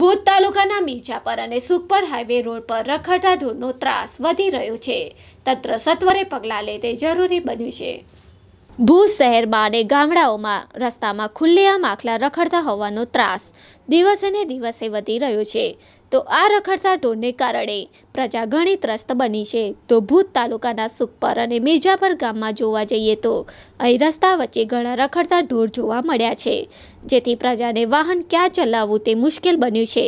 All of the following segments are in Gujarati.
ભુજ તાલુકાના મીરજાપર અને સુખપર હાઈવે રોડ પર રખડતા ઢોરનો ત્રાસ વધી રહ્યો છે તંત્ર સત્વરે પગલાં લે તે જરૂરી બન્યું છે ભુજ શહેરમાં અને ગામડાઓમાં રસ્તામાં ખુલ્લેઆમ આખલા રખડતા હોવાનો ત્રાસ દિવસે ને દિવસે વધી રહ્યો છે તો આ રખડતા ઢોરને કારણે પ્રજા ઘણી ત્રસ્ત બની છે તો ભૂત તાલુકાના સુખપર અને મિર્જાપર ગામમાં જોવા જઈએ તો અહીં રસ્તા વચ્ચે ઘણા રખડતા ઢોર જોવા મળ્યા છે જેથી પ્રજાને વાહન ક્યાં ચલાવવું તે મુશ્કેલ બન્યું છે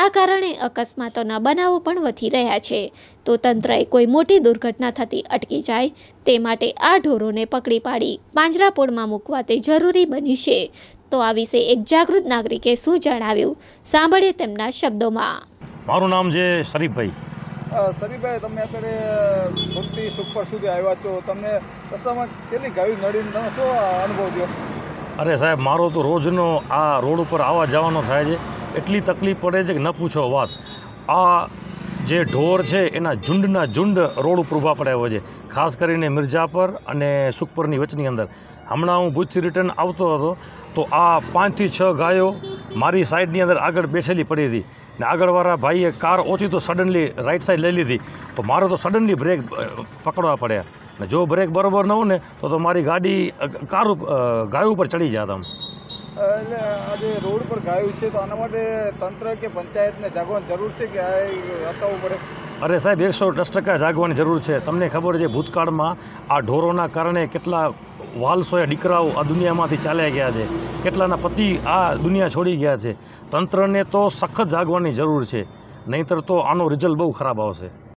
આ કારણે અકસ્માતોના બનાવો પણ વધી રહ્યા છે તો તંત્રએ કોઈ મોટી દુર્ઘટના થતી અટકી જાય તે માટે આ ઢોરોને પકડી પાડી પાંજરાપોળમાં મૂકવા તે જરૂરી બની છે તો આ વિશે એક જાગૃત નાગરિકે શું જણાવ્યું સાંભળીએ તેમના શબ્દોમાં મારું નામ છે શરીફભાઈ શરીફભાઈ તમે અત્યારે ભક્તિ સુપર સુધી આવ્યા છો તમને રસ્તામાં કેટલી ગાયું નડીને તમે શું અનુભવ થયો અરે સાહેબ મારો તો રોજનો આ રોડ ઉપર આવવા જવાનો થાય છે એટલી તકલીફ પડે છે કે ન પૂછો વાત આ જે ઢોર છે એના ઝુંડના ઝુંડ રોડ ઉપર ઊભા પડ્યા હોય છે ખાસ કરીને મિર્જાપર અને સુખપરની વચની અંદર હમણાં હું ભૂજથી રિટર્ન આવતો હતો તો આ પાંચથી છ ગાયો મારી સાઈડની અંદર આગળ બેઠેલી પડી હતી ને આગળવાળા ભાઈએ કાર ઓછી તો સડનલી રાઈટ સાઈડ લઈ લીધી તો મારો તો સડનલી બ્રેક પકડવા પડ્યા ને જો બ્રેક બરાબર ન હોઉં ને તો મારી ગાડી કાર ગાયો ઉપર ચડી જતા એટલે આજે રોડ પર ગાયું છે તો આના માટે તંત્ર કે પંચાયતને જાગવાની જરૂર છે કે આ અટકાવવું પડે અરે સાહેબ એકસો દસ ટકા જાગવાની જરૂર છે તમને ખબર છે ભૂતકાળમાં આ ઢોરોના કારણે કેટલા વાલસોયા દીકરાઓ આ દુનિયામાંથી ચાલ્યા ગયા છે કેટલાના પતિ આ દુનિયા છોડી ગયા છે તંત્રને તો સખત જાગવાની જરૂર છે નહીંતર તો આનો રિઝલ્ટ બહુ ખરાબ આવશે